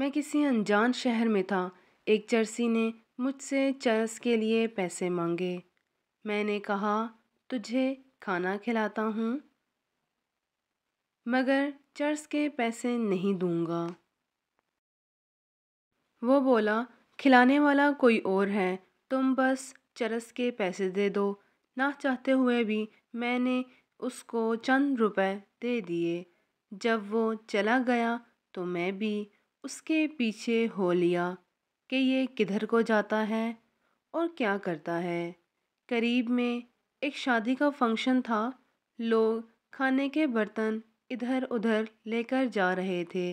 मैं किसी अनजान शहर में था एक चरसी ने मुझसे चरस के लिए पैसे मांगे मैंने कहा तुझे खाना खिलाता हूँ मगर चर्स के पैसे नहीं दूंगा वो बोला खिलाने वाला कोई और है तुम बस चरस के पैसे दे दो ना चाहते हुए भी मैंने उसको चंद रुपए दे दिए जब वो चला गया तो मैं भी उसके पीछे हो लिया कि ये किधर को जाता है और क्या करता है करीब में एक शादी का फंक्शन था लोग खाने के बर्तन इधर उधर लेकर जा रहे थे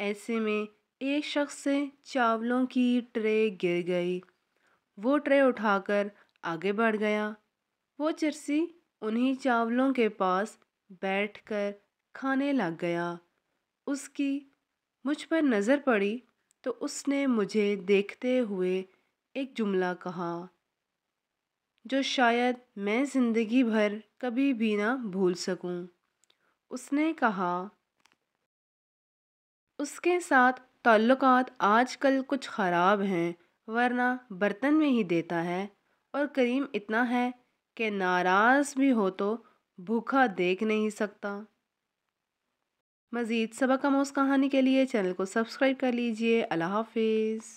ऐसे में एक शख्स से चावलों की ट्रे गिर गई वो ट्रे उठाकर आगे बढ़ गया वो चरसी उन्हीं चावलों के पास बैठकर खाने लग गया उसकी मुझ पर नज़र पड़ी तो उसने मुझे देखते हुए एक जुमला कहा जो शायद मैं ज़िंदगी भर कभी भी ना भूल सकूं। उसने कहा उसके साथ ताल्लुकात आजकल कुछ ख़राब हैं वरना बर्तन में ही देता है और करीम इतना है कि नाराज़ भी हो तो भूखा देख नहीं सकता मज़ीद सबक आमोज़ कहानी के लिए चैनल को सब्सक्राइब कर लीजिए अल्लाह हाफिज़